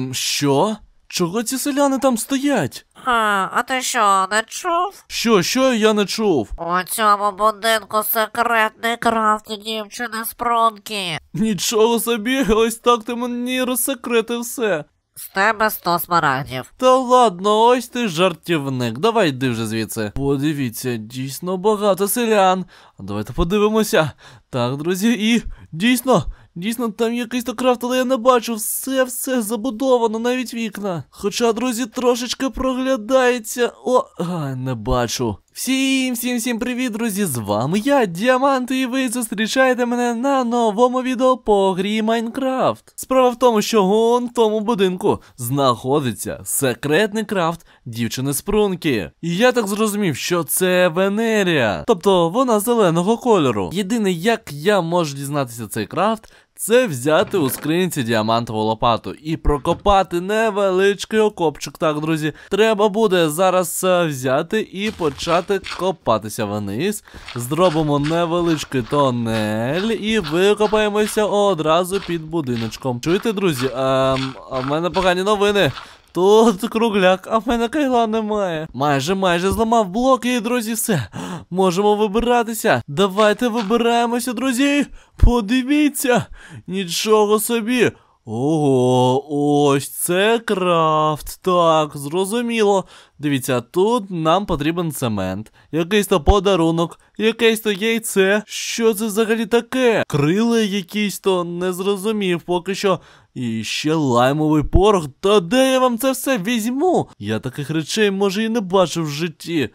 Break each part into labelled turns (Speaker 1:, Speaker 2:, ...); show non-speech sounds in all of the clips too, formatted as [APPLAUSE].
Speaker 1: Ем, що? Чого ці селяни там стоять? А, а ти що, не чув? Що, що я не чув? У цьому будинку секретний крафт дівчини з пронки. Нічого собі, ось так ти мені розсекретив все. З тебе сто смарагдів. Та ладно, ось ти жартівник. Давай йди вже звідси. Подивіться, дійсно багато селян. Давайте подивимося. Так, друзі, і дійсно Дійсно, там якийсь то крафт, але я не бачу. Все, все забудовано, навіть вікна. Хоча, друзі, трошечки проглядається. О, а, не бачу. Всім всім всім привіт, друзі! З вами я, Діамант, і ви зустрічаєте мене на новому відео по грі Майнкрафт. Справа в тому, що вон в тому будинку знаходиться секретний крафт дівчини Спрунки. І я так зрозумів, що це Венерія, тобто вона зеленого кольору. Єдине, як я можу дізнатися цей крафт, це взяти у скринці діамантову лопату і прокопати невеличкий окопчик. Так, друзі, треба буде зараз е, взяти і почати копатися вниз. Зробимо невеличкий тонель і викопаємося одразу під будиночком. Чуєте, друзі? Ем, в мене погані новини. Тут кругляк, а в мене кайла немає. Майже майже зламав блоки, і, друзі, все. Можемо вибиратися. Давайте вибираємося, друзі. Подивіться, нічого собі. Ого, ось це крафт. Так, зрозуміло. Дивіться, тут нам потрібен цемент, якийсь то подарунок, якесь то яйце. Що це взагалі таке? Крили якісь то не зрозумів поки що. І ще лаймовий порох. Та де я вам це все візьму? Я таких речей, може, і не бачив в житті.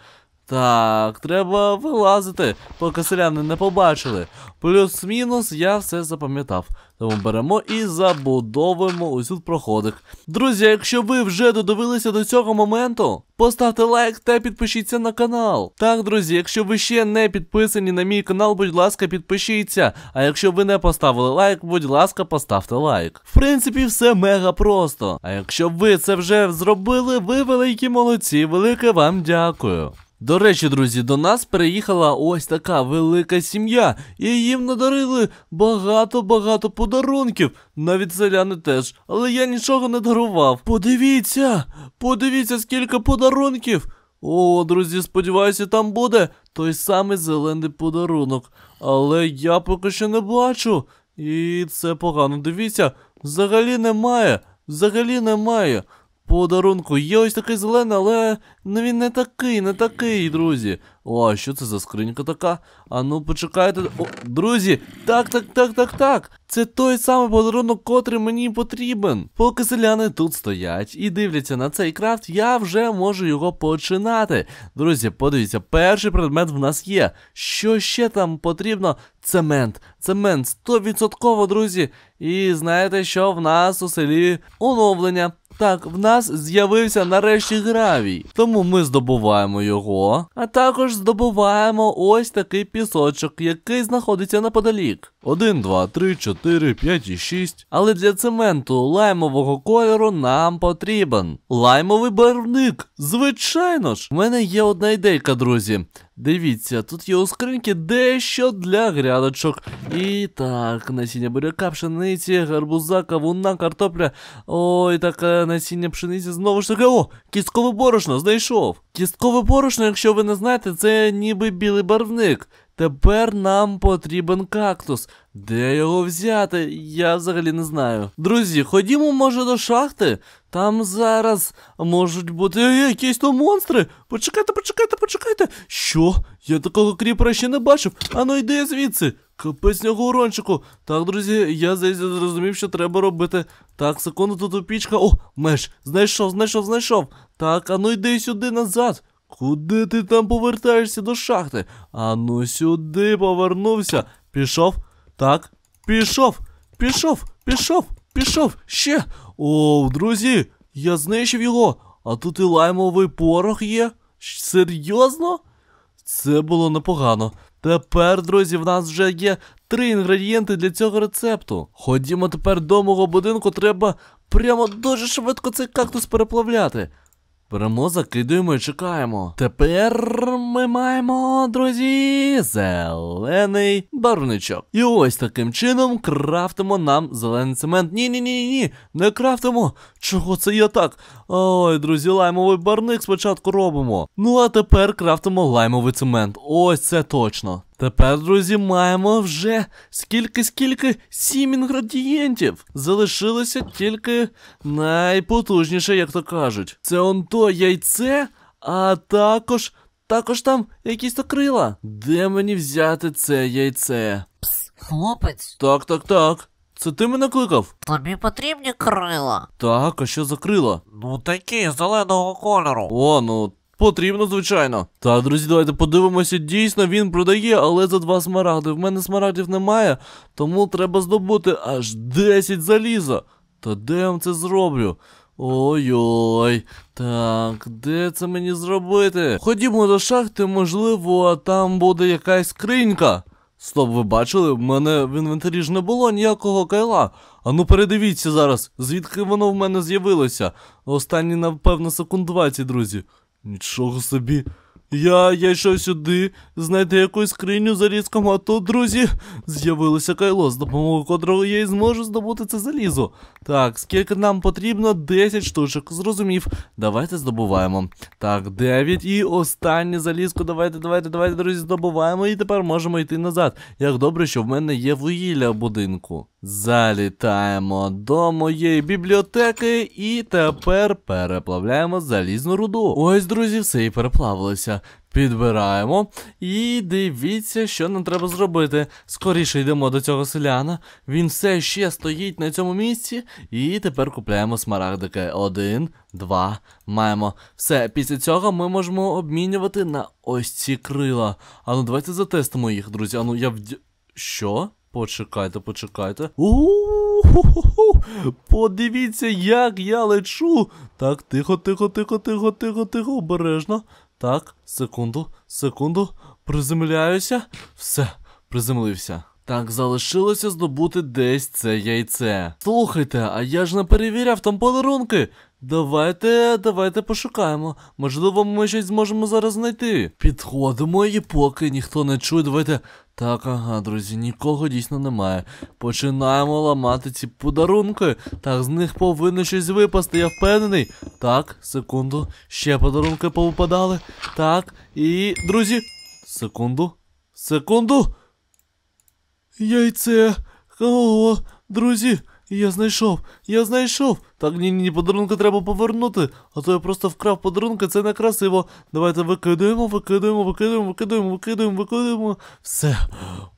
Speaker 1: Так, треба вилазити, поки селяни не побачили. Плюс-мінус я все запам'ятав. Тому беремо і забудовуємо усю проходик. Друзі, якщо ви вже додивилися до цього моменту, поставте лайк та підпишіться на канал. Так, друзі, якщо ви ще не підписані на мій канал, будь ласка, підпишіться. А якщо ви не поставили лайк, будь ласка, поставте лайк. В принципі, все мега просто. А якщо ви це вже зробили, ви великі молодці, велике вам дякую. До речі, друзі, до нас переїхала ось така велика сім'я, і їм надарили багато-багато подарунків, навіть селяни теж, але я нічого не дарував. Подивіться, подивіться, скільки подарунків. О, друзі, сподіваюся, там буде той самий зелений подарунок. Але я поки що не бачу. І це погано. Дивіться, взагалі немає, взагалі немає подарунку. Є ось такий зелений, але ну, він не такий, не такий, друзі. О, що це за скринька така? А ну почекайте. О, Друзі, так, так, так, так, так. Це той самий подарунок, котрий мені потрібен. Поки селяни тут стоять і дивляться на цей крафт, я вже можу його починати. Друзі, подивіться, перший предмет в нас є. Що ще там потрібно? Цемент. Цемент 100%, друзі. І знаєте, що в нас у селі оновлення. Так, в нас з'явився нарешті гравій, тому ми здобуваємо його, а також здобуваємо ось такий пісочок, який знаходиться неподалік. 1, 2, 3, 4, 5 і 6. Але для цементу лаймового кольору нам потрібен лаймовий барвник. Звичайно ж, У мене є одна ідейка, друзі. Дивіться, тут є у скриньки дещо для грядочок. І так, насіння буряка, пшениці, гарбуза, кавуна, картопля. Ой, так е, насіння пшениці знову ж таки. О, кісткове борошно знайшов. Кісткове борошно, якщо ви не знаєте, це ніби білий барвник. Тепер нам потрібен кактус. Де його взяти? Я взагалі не знаю. Друзі, ходімо, може, до шахти. Там зараз можуть бути якісь то монстри. Почекайте, почекайте, почекайте. Що? Я такого кріпера ще не бачив. Ану, йди звідси. Капець нього урончику. Так, друзі, я зрозумів, що треба робити. Так, секунду, тут опічка. О, меч, знайшов, знайшов, знайшов. Так, ану йди сюди назад. Куди ти там повертаєшся до шахти? Ану сюди повернувся. Пішов. Так, пішов, пішов, пішов, пішов. Ще. О, друзі, я знищив його. А тут і лаймовий порох є. Серйозно? Це було непогано. Тепер, друзі, в нас вже є три інгредієнти для цього рецепту. Ходімо тепер до мого будинку, треба прямо дуже швидко цей кактус переплавляти. Беремо, закидуємо і чекаємо. Тепер ми маємо, друзі, зелений барвничок. І ось таким чином крафтимо нам зелений цемент. Ні-ні-ні, ні не крафтимо. Чого це я так? Ой, друзі, лаймовий барник спочатку робимо. Ну а тепер крафтимо лаймовий цемент. Ось це точно. Тепер, друзі, маємо вже скільки-скільки сім інгредієнтів. Залишилося тільки найпотужніше, як то кажуть. Це он то яйце, а також також там якісь то крила. Де мені взяти це яйце? Пс, хлопець. Так, так, так. Це ти мене кликав? Тобі потрібні крила. Так, а що за крила? Ну такі, зеленого кольору. О, ну Потрібно, звичайно. Так, друзі, давайте подивимося. Дійсно, він продає, але за два смарагди. В мене смарагдів немає, тому треба здобути аж 10 заліза. Та де я вам це зроблю? Ой-ой. Так, де це мені зробити? Ходімо до шахти, можливо, там буде якась скринька. Стоп, ви бачили? В мене в інвентарі ж не було ніякого кайла. Ану передивіться зараз, звідки воно в мене з'явилося. Останні, напевно, секунд 20, друзі. Нічого собі. Я я йшов сюди, знайти якусь скриню за різком, а тут, друзі, з'явилося кайло, з допомогою котрого я і зможу здобути це залізо. Так, скільки нам потрібно? 10 штучок. Зрозумів. Давайте здобуваємо. Так, 9 і останнє залізко. Давайте, давайте, давайте, друзі, здобуваємо. І тепер можемо йти назад. Як добре, що в мене є вугілля в будинку. Залітаємо до моєї бібліотеки і тепер переплавляємо залізну руду. Ось, друзі, все і переплавилося. Підбираємо. І дивіться, що нам треба зробити. Скоріше йдемо до цього селяна. Він все ще стоїть на цьому місці. І тепер купляємо смарагдики. Один, два. Маємо. Все, після цього ми можемо обмінювати на ось ці крила. Ану, давайте затестимо їх, друзі. Ану, я вд... Що? Почекайте, почекайте. у Подивіться, як я лечу. Так, тихо, тихо, тихо, тихо, тихо, тихо, обережно. Так, секунду, секунду. Приземляюся. Все, приземлився. Так, залишилося здобути десь це яйце. Слухайте, а я ж не перевіряв там подарунки. Давайте, давайте пошукаємо. Можливо, ми щось зможемо зараз знайти. Підходимо і поки ніхто не чує, давайте. Так, ага, друзі, нікого дійсно немає. Починаємо ламати ці подарунки. Так, з них повинно щось випасти, я впевнений. Так, секунду. Ще подарунки повипадали. Так, і. друзі. Секунду. Секунду. Яйце. Ого, друзі. Я знайшов, я знайшов. Так ні, ні, подарунки треба повернути, а то я просто вкрав подарунки, це не красиво. Давайте викидаємо, викидаємо, викидаємо, викидаємо, викидаємо, викидаємо. Все.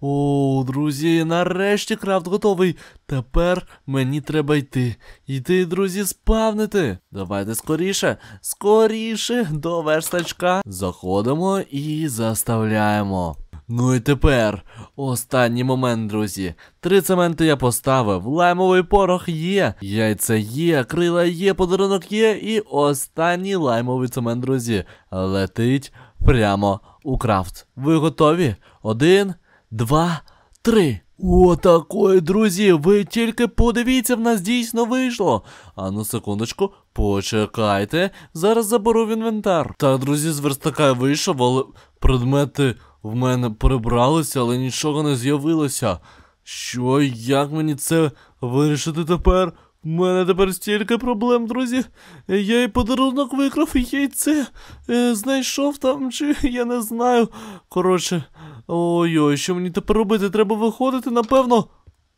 Speaker 1: О, друзі, нарешті крафт готовий. Тепер мені треба йти. Йти, друзі, спавнити. Давайте скоріше, скоріше до верстачка. Заходимо і заставляємо. Ну і тепер останній момент, друзі. Три цементи я поставив, лаймовий порох є, яйця є, крила є, подарунок є, і останній лаймовий цемент, друзі, летить прямо у крафт. Ви готові? Один, два, три. Отакої, друзі, ви тільки подивіться, в нас дійсно вийшло. А ну секундочку, почекайте. Зараз заберу в інвентар. Так, друзі, з верстака вийшов, але Предмети в мене перебралися, але нічого не з'явилося. Що, як мені це вирішити тепер? У мене тепер стільки проблем, друзі. Я і подарунок викрав, і яйце е, знайшов там, чи я не знаю. Коротше, ой-ой, що мені тепер робити? Треба виходити, напевно.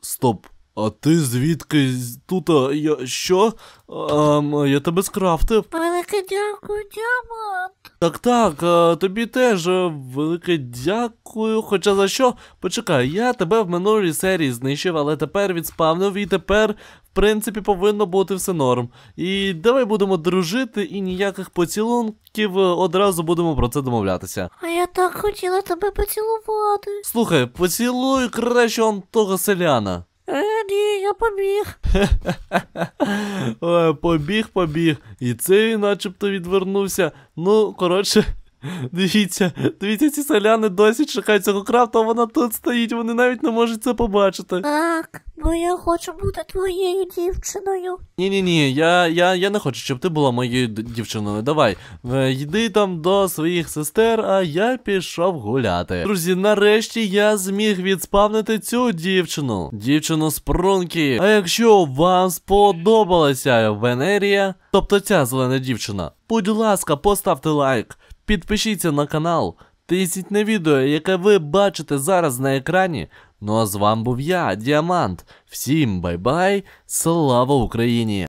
Speaker 1: Стоп. А ти звідки тут? А, я що? А, я тебе скрафтив. Велике дякую, діамант. Так так, а, тобі теж велике дякую. Хоча за що? Почекай, я тебе в минулій серії знищив, але тепер відспавнив і тепер, в принципі, повинно бути все норм. І давай будемо дружити і ніяких поцілунків е, одразу будемо про це домовлятися. А я так хотіла тебе поцілувати. Слухай, поцілуй краще он того селяна. Е, ні, я побіг. [LAUGHS] Е, побіг, побіг. І цей начебто відвернувся. Ну, коротше, [LAUGHS] Дивіться, дивіться, ці селяни досі чекають цього крафта, вона тут стоїть, вони навіть не можуть це побачити. Так, бо я хочу бути твоєю дівчиною. Ні, ні, ні, я я, я не хочу, щоб ти була моєю дівчиною. Давай, е, йди там до своїх сестер, а я пішов гуляти. Друзі, нарешті я зміг відспавнити цю дівчину, дівчину з прунки. А якщо вам сподобалася Венерія, тобто ця зелена дівчина, будь ласка, поставте лайк. Підпишіться на канал, тисніть на відео, яке ви бачите зараз на екрані. Ну а з вами був я, Діамант. Всім бай-бай, слава Україні!